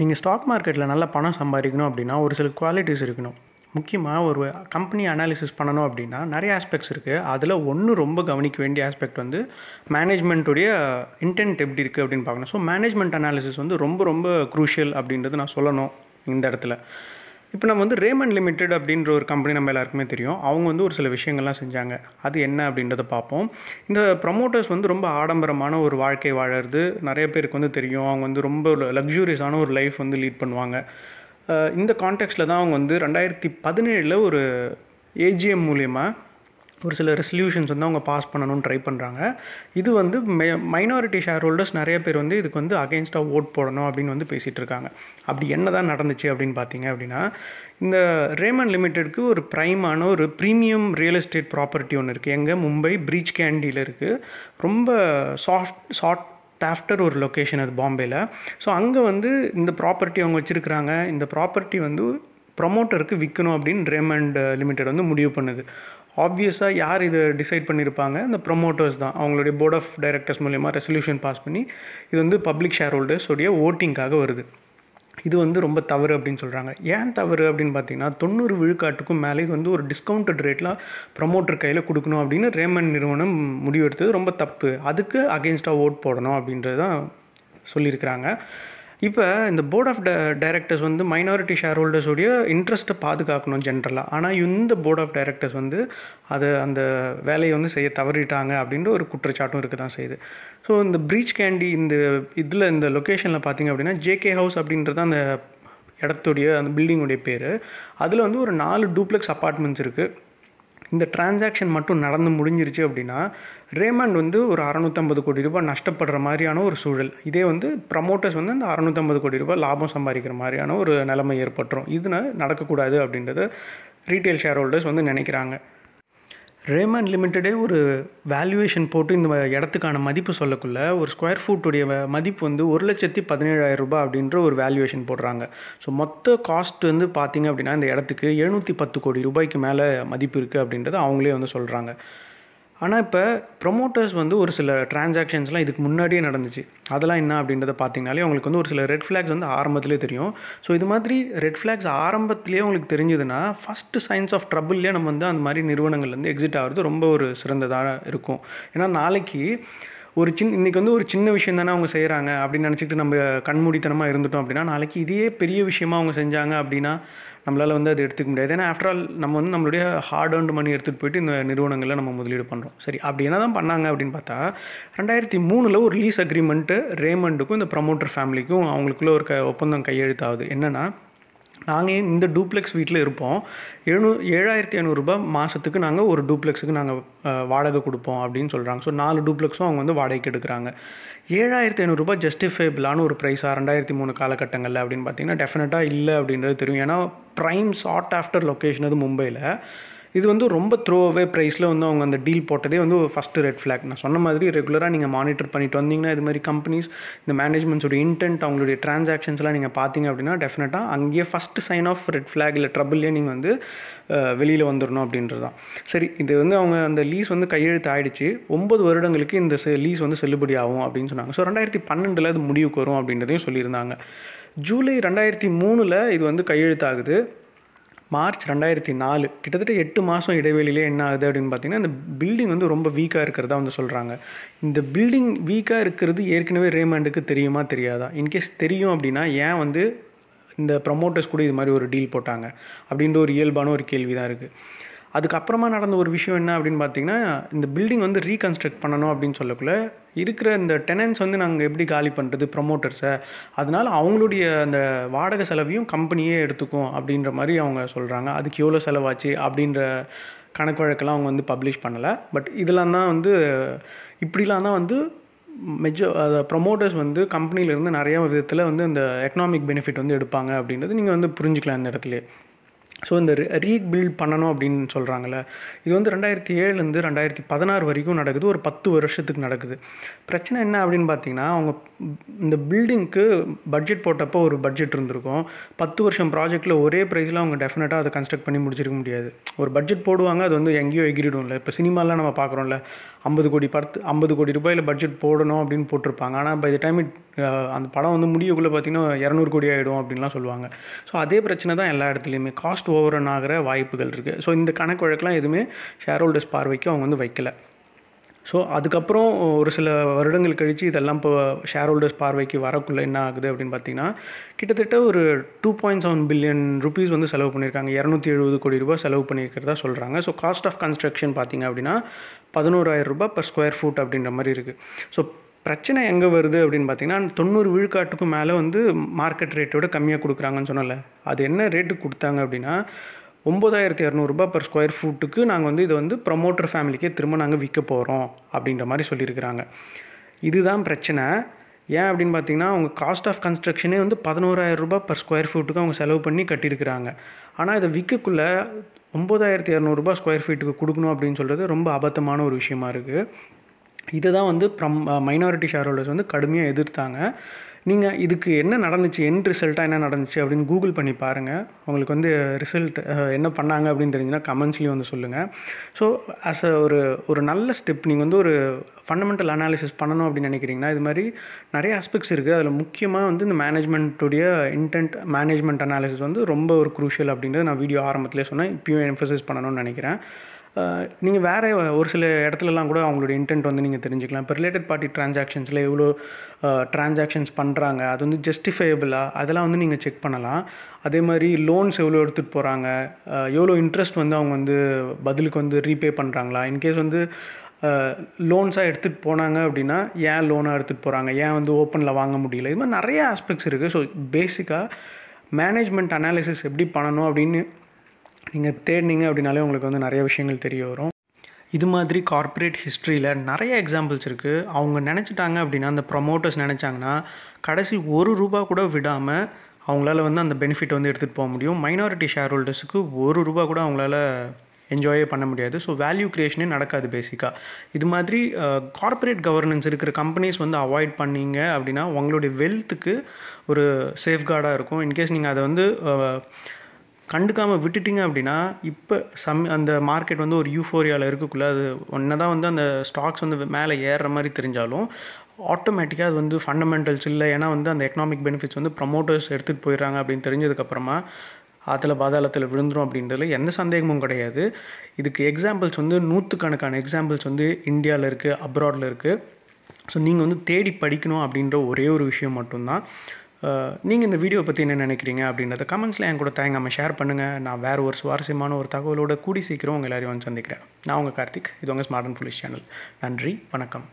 நீங்கள் ஸ்டாக் மார்க்கெட்டில் நல்லா பணம் சம்பாதிக்கணும் அப்படின்னா ஒரு சில குவாலிட்டிஸ் இருக்கணும் முக்கியமாக ஒரு கம்பெனி அனாலிசிஸ் பண்ணணும் அப்படின்னா நிறைய ஆஸ்பெக்ட்ஸ் இருக்குது அதில் ஒன்று ரொம்ப கவனிக்க வேண்டிய ஆஸ்பெக்ட் வந்து மேனேஜ்மெண்ட்டுடைய இன்டென்ட் எப்படி இருக்குது அப்படின்னு பார்க்கணும் ஸோ மேனேஜ்மெண்ட் அனாலிசிஸ் வந்து ரொம்ப ரொம்ப குரூஷியல் அப்படின்றது நான் சொல்லணும் இந்த இடத்துல இப்போ நம்ம வந்து ரேமன் லிமிடெட் அப்படின்ற ஒரு கம்பெனி நம்ம எல்லாருக்குமே தெரியும் அவங்க வந்து ஒரு சில விஷயங்கள்லாம் செஞ்சாங்க அது என்ன அப்படின்றத பார்ப்போம் இந்த ப்ரொமோட்டர்ஸ் வந்து ரொம்ப ஆடம்பரமான ஒரு வாழ்க்கை வாழறது நிறைய பேருக்கு வந்து தெரியும் அவங்க வந்து ரொம்ப லக்ஸூரியஸான ஒரு லைஃப் வந்து லீட் பண்ணுவாங்க இந்த கான்டெக்ட்டில் தான் அவங்க வந்து ரெண்டாயிரத்தி பதினேழில் ஒரு ஏஜிஎம் மூலியமாக ஒரு சில ரெசல்யூஷன்ஸ் வந்து அவங்க பாஸ் பண்ணணும்னு ட்ரை பண்ணுறாங்க இது வந்து மைனாரிட்டி ஷேர் ஹோல்டர்ஸ் நிறைய பேர் வந்து இதுக்கு வந்து அகேன்ஸ்டாக ஓட் போடணும் அப்படின்னு வந்து பேசிகிட்டு இருக்காங்க அப்படி என்ன தான் நடந்துச்சு அப்படின்னு பார்த்தீங்க அப்படின்னா இந்த ரேமன் லிமிட்டெடுக்கு ஒரு ப்ரைமான ஒரு ப்ரீமியம் ரியல் எஸ்டேட் ப்ராப்பர்ட்டி ஒன்று இருக்குது எங்கே மும்பை பிரீச் கேண்டியில் இருக்குது ரொம்ப சாஃப்ட் சாஃப்ட் ஆஃப்டர் ஒரு லொக்கேஷன் அது பாம்பேயில் ஸோ அங்கே வந்து இந்த ப்ராப்பர்ட்டி அவங்க வச்சுருக்கிறாங்க இந்த ப்ராப்பர்ட்டி வந்து ப்ரொமோட்டருக்கு விற்கணும் அப்படின்னு ரேமண்ட் லிமிடெட் வந்து முடிவு பண்ணுது ஆப்வியஸாக யார் இது டிசைட் பண்ணியிருப்பாங்க இந்த ப்ரொமோட்டர்ஸ் தான் அவங்களுடைய போர்ட் ஆஃப் டைரக்டர்ஸ் மூலிமா ரெசல்யூஷன் பாஸ் பண்ணி இது வந்து பப்ளிக் ஷேர் ஹோல்டர்ஸோடைய ஓட்டிங்காக வருது இது வந்து ரொம்ப தவறு அப்படின்னு சொல்கிறாங்க ஏன் தவறு அப்படின்னு பார்த்தீங்கன்னா தொண்ணூறு விழுக்காட்டுக்கும் மேலே இது வந்து ஒரு டிஸ்கவுண்டட் ரேட்டில் ப்ரமோட்டர் கையில் கொடுக்கணும் அப்படின்னு ரேமன் நிறுவனம் முடிவெடுத்தது ரொம்ப தப்பு அதுக்கு அகெயின்ஸ்டாக ஓட் போடணும் அப்படின்றது தான் சொல்லியிருக்கிறாங்க இப்போ இந்த போர்ட் ஆஃப் டைரக்டர்ஸ் வந்து மைனாரிட்டி ஷேர் ஹோல்டர்ஸுடைய இன்ட்ரெஸ்ட்டை பாதுகாக்கணும் ஜென்ரலாக ஆனால் இந்த போர்ட் ஆஃப் டைரக்டர்ஸ் வந்து அது அந்த வேலையை வந்து செய்ய தவறிட்டாங்க அப்படின்ற ஒரு குற்றச்சாட்டும் இருக்க தான் செய்யுது ஸோ இந்த ப்ரீச் கேண்டி இந்த இதில் இந்த லொக்கேஷனில் பார்த்தீங்க அப்படின்னா ஜேகே ஹவுஸ் அப்படின்றது அந்த இடத்துடைய அந்த பில்டிங்குடைய பேர் அதில் வந்து ஒரு நாலு டூப்ளெக்ஸ் அப்பார்ட்மெண்ட்ஸ் இருக்குது இந்த டிரான்சாக்ஷன் மட்டும் நடந்து முடிஞ்சிருச்சு அப்படின்னா ரேமண்ட் வந்து ஒரு அறநூற்றம்பது கோடி ரூபாய் நஷ்டப்படுற மாதிரியான ஒரு சூழல் இதே வந்து ப்ரமோட்டர்ஸ் வந்து அந்த அறநூற்றம்பது கோடி ரூபாய் லாபம் சம்பாதிக்கிற மாதிரியான ஒரு நிலைமை ஏற்பட்டுரும் இதுனா நடக்கக்கூடாது அப்படின்றத ரீட்டைல் ஷேர் ஹோல்டர்ஸ் வந்து நினைக்கிறாங்க ரேமண்ட் லிமிட்டடே ஒரு வேல்யூவேஷன் போட்டு இந்த இடத்துக்கான மதிப்பு சொல்லக்குள்ள ஒரு ஸ்கொயர் ஃபூட்டுடைய மதிப்பு வந்து ஒரு லட்சத்தி பதினேழாயிரம் ரூபாய் அப்படின்ற ஒரு வேல்யூவேஷன் போடுறாங்க ஸோ மொத்த காஸ்ட் வந்து பார்த்திங்க அப்படின்னா இந்த இடத்துக்கு எழுநூற்றி பத்து கோடி ரூபாய்க்கு மேலே மதிப்பு இருக்குது அப்படின்றத அவங்களே வந்து சொல்கிறாங்க ஆனால் இப்போ ப்ரொமோட்டர்ஸ் வந்து ஒரு சில ட்ரான்சாக்ஷன்ஸ்லாம் இதுக்கு முன்னாடியே நடந்துச்சு அதெல்லாம் என்ன அப்படின்றத பார்த்தீங்கனாலே உங்களுக்கு வந்து ஒரு சில ரெட் ஃப்ளாக்ஸ் வந்து ஆரம்பத்துலேயே தெரியும் ஸோ இது மாதிரி ரெட் ஃப்ளாக்ஸ் ஆரம்பத்துலேயே உங்களுக்கு தெரிஞ்சதுன்னா ஃபஸ்ட்டு சைன்ஸ் ஆஃப் ட்ரபிள்லேயே நம்ம வந்து அந்த மாதிரி நிறுவனங்கள்லேருந்து எக்ஸிட் ஆகிறது ரொம்ப ஒரு சிறந்ததாக இருக்கும் ஏன்னா நாளைக்கு ஒரு சின் இன்றைக்கி வந்து ஒரு சின்ன விஷயம் தானே அவங்க செய்கிறாங்க அப்படின்னு நினச்சிக்கிட்டு நம்ம கண்மூடித்தனமாக இருந்துட்டோம் அப்படின்னா நாளைக்கு இதே பெரிய விஷயமாக அவங்க செஞ்சாங்க அப்படின்னா நம்மளால் வந்து அதை எடுத்துக்க முடியாது ஏன்னா ஆஃப்டர் ஆல் நம்ம வந்து நம்மளுடைய ஹார்ட் ஏர்ன்டு மணி எடுத்துகிட்டு போயிட்டு இந்த நிறுவனங்களில் நம்ம முதலீடு பண்ணுறோம் சரி அப்படி என்ன தான் பண்ணாங்க அப்படின்னு பார்த்தா ரெண்டாயிரத்தி மூணில் ஒரு லீஸ் அக்ரிமெண்ட்டு ரேமண்டுக்கும் இந்த ப்ரமோட்டர் ஃபேமிலிக்கும் அவங்களுக்குள்ளே ஒரு க ஒப்பந்தம் கையெழுத்தாகுது என்னென்னா நாங்கள் இந்த டூப்ளெக்ஸ் வீட்டில் இருப்போம் எழுநூ ஏழாயிரத்தி ஐநூறுரூபா மாதத்துக்கு நாங்கள் ஒரு டூப்ளெக்ஸுக்கு நாங்கள் வாடகை கொடுப்போம் அப்படின்னு சொல்கிறாங்க ஸோ நாலு டூப்ளெக்ஸும் அவங்க வந்து வாடகைக்கு எடுக்கிறாங்க ஏழாயிரத்தி ஐநூறுரூபா ஜஸ்டிஃபைபிளான ஒரு ப்ரைஸாக ரெண்டாயிரத்தி மூணு காலகட்டங்களில் அப்படின்னு பார்த்தீங்கன்னா டெஃபினட்டாக இல்லை அப்படின்றது தெரியும் ஏன்னா ப்ரைம் ஷார்ட் ஆஃப்டர் லொக்கேஷன் அது மும்பையில் இது வந்து ரொம்ப த்ரோ அவே ப்ரைஸில் வந்து அவங்க அந்த டீல் போட்டதே வந்து ஃபஸ்ட்டு ரெட் ஃப்ளாக் நான் சொன்ன மாதிரி ரெகுலராக நீங்கள் மானிட்டர் பண்ணிட்டு வந்தீங்கன்னா இது மாதிரி கம்பெனிஸ் இந்த மேனேஜ்மெண்ட்ஸோட இன்டென்ட் அவங்களுடைய டிரான்சாக்ஷன்ஸ்லாம் நீங்கள் பார்த்தீங்க அப்படின்னா டெஃபினட்டாக அங்கேயே first sign of red flag இல்லை ட்ரபிள்லேயே நீங்கள் வந்து வெளியில் வந்துடணும் அப்படின்றது தான் சரி இது வந்து அவங்க அந்த லீஸ் வந்து கையெழுத்து ஆகிடுச்சு ஒம்பது வருடங்களுக்கு இந்த லீஸ் வந்து செல்லுபடி ஆகும் அப்படின்னு சொன்னாங்க ஸோ ரெண்டாயிரத்தி பன்னெண்டில் அது முடிவுக்கு வரும் அப்படின்றதையும் சொல்லியிருந்தாங்க ஜூலை ரெண்டாயிரத்தி மூணில் இது வந்து கையெழுத்தாகுது மார்ச் ரெண்டாயிரத்தி நாலு கிட்டத்தட்ட எட்டு மாதம் இடைவெளியிலே என்ன ஆகுது அப்படின்னு பார்த்தீங்கன்னா இந்த பில்டிங் வந்து ரொம்ப வீக்காக இருக்கிறதா வந்து சொல்கிறாங்க இந்த பில்டிங் வீக்காக இருக்கிறது ஏற்கனவே ரேமண்டுக்கு தெரியுமா தெரியாதா இன்கேஸ் தெரியும் அப்படின்னா ஏன் வந்து இந்த ப்ரமோட்டர்ஸ் கூட இது மாதிரி ஒரு டீல் போட்டாங்க அப்படின்ற ஒரு இயல்பான ஒரு கேள்வி தான் இருக்குது அதுக்கப்புறமா நடந்த ஒரு விஷயம் என்ன அப்படின்னு பார்த்தீங்கன்னா இந்த பில்டிங் வந்து ரீகன்ஸ்ட்ரக்ட் பண்ணணும் அப்படின்னு சொல்லக்குள்ள இருக்கிற இந்த டெனன்ஸ் வந்து நாங்கள் எப்படி காலி பண்ணுறது ப்ரொமோட்டர்ஸை அதனால் அவங்களுடைய அந்த வாடகை செலவையும் கம்பெனியே எடுத்துக்கும் அப்படின்ற மாதிரி அவங்க சொல்கிறாங்க அதுக்கு எவ்வளோ செலவாச்சு அப்படின்ற கணக்கு வழக்கெல்லாம் அவங்க வந்து பப்ளிஷ் பண்ணலை பட் இதெல்லாம் தான் வந்து இப்படிலாம் தான் வந்து மெஜோ அதை ப்ரொமோட்டர்ஸ் வந்து கம்பெனியிலேருந்து நிறையா விதத்தில் வந்து இந்த எக்கனாமிக் பெனிஃபிட் வந்து எடுப்பாங்க அப்படின்றது நீங்கள் வந்து புரிஞ்சுக்கலாம் இந்த இடத்துல ஸோ இந்த ரீபில்ட் பண்ணணும் அப்படின்னு சொல்கிறாங்கல்ல இது வந்து ரெண்டாயிரத்தி ஏழுலேருந்து ரெண்டாயிரத்தி பதினாறு வரைக்கும் நடக்குது ஒரு பத்து வருஷத்துக்கு நடக்குது பிரச்சனை என்ன அப்படின்னு பார்த்தீங்கன்னா அவங்க இந்த பில்டிங்க்கு பட்ஜெட் போட்டப்போ ஒரு பட்ஜெட் இருந்திருக்கும் பத்து வருஷம் ப்ராஜெக்டில் ஒரே ப்ரைஸில் அவங்க டெஃபினட்டாக அதை கன்ஸ்ட்ரக்ட் பண்ணி முடிச்சிருக்க முடியாது ஒரு பட்ஜெட் போடுவாங்க அது வந்து எங்கேயோ எகிரிடும்ல இப்போ சினிமாலாம் நம்ம பார்க்குறோம்ல ஐம்பது கோடி படத்து ஐம்பது கோடி ரூபாயில் பட்ஜெட் போடணும் அப்படின்னு போட்டிருப்பாங்க ஆனால் பை த டைம் இட் அந்த படம் வந்து முடியக்குள்ளே பார்த்திங்கன்னா இரநூறு கோடி ஆகிடும் அப்படின்லாம் சொல்லுவாங்க ஸோ அதே பிரச்சனை தான் எல்லா இடத்துலையுமே காஸ்ட் காஸ்ட் ஓவர் ரன் ஆகிற வாய்ப்புகள் இருக்குது ஸோ இந்த கணக்கு வழக்கெலாம் எதுவுமே ஷேர் ஹோல்டர்ஸ் பார்வைக்கு அவங்க வந்து வைக்கலை ஸோ அதுக்கப்புறம் ஒரு சில வருடங்கள் கழித்து இதெல்லாம் இப்போ ஷேர் ஹோல்டர்ஸ் பார்வைக்கு வரக்குள்ளே என்ன ஆகுது அப்படின்னு பார்த்தீங்கன்னா கிட்டத்தட்ட ஒரு two point seven billion rupees வந்து செலவு பண்ணியிருக்காங்க இரநூத்தி எழுபது கோடி ரூபாய் செலவு பண்ணியிருக்கிறதா சொல்கிறாங்க ஸோ காஸ்ட் ஆஃப் கன்ஸ்ட்ரக்ஷன் பார்த்திங்க அப்படின்னா பதினோராயிரம் ரூபாய் பர் ஸ்கொயர் ஃபுட் அப்படின்ற மாதிரி இருக்குது ஸோ பிரச்சனை எங்கே வருது அப்படின்னு பார்த்தீங்கன்னா தொண்ணூறு விழுக்காட்டுக்கும் மேலே வந்து மார்க்கெட் ரேட்டோட கம்மியாக கொடுக்குறாங்கன்னு சொன்னல அது என்ன ரேட்டுக்கு கொடுத்தாங்க அப்படின்னா ஒம்பதாயிரத்தி இரநூறுபா பர் ஸ்கொயர் ஃபுட்டுக்கு நாங்கள் வந்து இதை வந்து ப்ரொமோட்டர் ஃபேமிலிக்கே திரும்ப நாங்கள் விற்க போகிறோம் அப்படின்ற மாதிரி சொல்லியிருக்கிறாங்க இதுதான் பிரச்சனை ஏன் அப்படின்னு பார்த்தீங்கன்னா அவங்க காஸ்ட் ஆஃப் கன்ஸ்ட்ரக்ஷனே வந்து பதினோராயிரம் பர் ஸ்கொயர் ஃபீட்டுக்கு அவங்க செலவு பண்ணி கட்டியிருக்கிறாங்க ஆனால் இதை விற்கக்குள்ளே ஒம்பதாயிரத்தி இரநூறுபா ஸ்கொயர் ஃபீட்டுக்கு கொடுக்கணும் அப்படின்னு சொல்கிறது ரொம்ப அபத்தமான ஒரு விஷயமா இருக்குது இதை தான் வந்து ப்ரம் மைனாரிட்டி ஷேர் ஹோல்டர்ஸ் வந்து கடுமையாக எதிர்த்தாங்க நீங்கள் இதுக்கு என்ன நடந்துச்சு என் ரிசல்ட்டாக என்ன நடந்துச்சு அப்படின்னு கூகுள் பண்ணி பாருங்கள் உங்களுக்கு வந்து ரிசல்ட் என்ன பண்ணாங்க அப்படின்னு தெரிஞ்சுன்னா கமெண்ட்ஸ்லேயும் வந்து சொல்லுங்கள் ஸோ அஸ் அ ஒரு ஒரு நல்ல ஸ்டெப் நீங்கள் வந்து ஒரு ஃபண்டமெண்டல் அனாலிசிஸ் பண்ணணும் அப்படின்னு நினைக்கிறீங்கன்னா இது மாதிரி நிறைய ஆஸ்பெக்ட்ஸ் இருக்குது அதில் முக்கியமாக வந்து இந்த மேனேஜ்மெண்ட்டுடைய இன்டென்ட் மேனேஜ்மெண்ட் அனாலிசிஸ் வந்து ரொம்ப ஒரு குரூஷியல் அப்படின்றது நான் வீடியோ ஆரம்பத்திலே சொன்னேன் இப்பயும் எம்ஃபசைஸ் பண்ணணும்னு நினைக்கிறேன் நீங்கள் வேறு ஒரு சில இடத்துலலாம் கூட அவங்களோட இன்டென்ட் வந்து நீங்கள் தெரிஞ்சுக்கலாம் இப்போ ரிலேட்டட் பார்ட்டி ட்ரான்சாக்ஷன்ஸில் எவ்வளோ ட்ரான்சாக்ஷன்ஸ் பண்ணுறாங்க அது வந்து ஜஸ்டிஃபையபிளாக அதெல்லாம் வந்து நீங்கள் செக் பண்ணலாம் அதே மாதிரி லோன்ஸ் எவ்வளோ எடுத்துகிட்டு போகிறாங்க எவ்வளோ இன்ட்ரெஸ்ட் வந்து அவங்க வந்து பதிலுக்கு வந்து ரீபே பண்ணுறாங்களா இன்கேஸ் வந்து லோன்ஸாக எடுத்துகிட்டு போனாங்க அப்படின்னா ஏன் லோனாக எடுத்துகிட்டு போகிறாங்க ஏன் வந்து ஓப்பனில் வாங்க முடியல இது மாதிரி நிறைய ஆஸ்பெக்ட்ஸ் இருக்குது ஸோ பேசிக்காக மேனேஜ்மெண்ட் அனாலிசிஸ் எப்படி பண்ணணும் அப்படின்னு நீங்கள் தேடினீங்க அப்படின்னாலே உங்களுக்கு வந்து நிறைய விஷயங்கள் தெரிய வரும் இது மாதிரி கார்ப்பரேட் ஹிஸ்ட்ரியில் நிறைய எக்ஸாம்பிள்ஸ் இருக்குது அவங்க நினச்சிட்டாங்க அப்படின்னா அந்த ப்ரொமோட்டர்ஸ் நினச்சாங்கன்னா கடைசி ஒரு ரூபா கூட விடாமல் அவங்களால வந்து அந்த பெனிஃபிட் வந்து எடுத்துகிட்டு போக முடியும் மைனாரிட்டி ஷேர் ஹோல்டர்ஸுக்கு ஒரு ரூபா கூட அவங்களால என்ஜாயே பண்ண முடியாது ஸோ வேல்யூ க்ரியேஷனே நடக்காது பேசிக்காக இது மாதிரி கார்ப்பரேட் கவர்னன்ஸ் இருக்கிற கம்பெனிஸ் வந்து அவாய்ட் பண்ணிங்க அப்படின்னா உங்களுடைய வெல்த்துக்கு ஒரு சேஃப்கார்டாக இருக்கும் இன்கேஸ் நீங்கள் அதை வந்து கண்டுக்காமல் விட்டுட்டிங்க அப்படின்னா இப்போ சம் அந்த மார்க்கெட் வந்து ஒரு யூஃபோரியாவில் இருக்கக்குள்ளே அது ஒன்று தான் வந்து அந்த ஸ்டாக்ஸ் வந்து மேலே ஏறுற மாதிரி தெரிஞ்சாலும் ஆட்டோமேட்டிக்காக அது வந்து ஃபண்டமெண்டல்ஸ் இல்லை ஏன்னா வந்து அந்த எக்கனாமிக் பெனிஃபிட்ஸ் வந்து ப்ரமோட்டர்ஸ் எடுத்துகிட்டு போயிடுறாங்க அப்படின்னு தெரிஞ்சதுக்கப்புறமா அதில் பாதாளத்தில் விழுந்துடும் அப்படின்றதுல எந்த சந்தேகமும் கிடையாது இதுக்கு எக்ஸாம்பிள்ஸ் வந்து நூற்றுக்கணக்கான எக்ஸாம்பிள்ஸ் வந்து இந்தியாவில் இருக்குது அப்ராடில் இருக்குது ஸோ நீங்கள் வந்து தேடி படிக்கணும் அப்படின்ற ஒரே ஒரு விஷயம் மட்டும்தான் நீங்கள் இந்த வீடியோ பற்றி என்ன நினைக்கிறீங்க அப்படின்றத கமெண்ட்ஸில் என் கூட தயங்காமல் ஷேர் பண்ணுங்கள் நான் வேறு ஒரு சுவாரஸ்யமான ஒரு தகவலோடு கூடி சீக்கிரம் உங்கள் எல்லாரையும் வந்து சந்திக்கிறேன் நான் உங்கள் கார்த்திக் இது உங்கள் ஸ்மார்ட் அண்ட் ஃபுல்லிஷ் சேனல் நன்றி வணக்கம்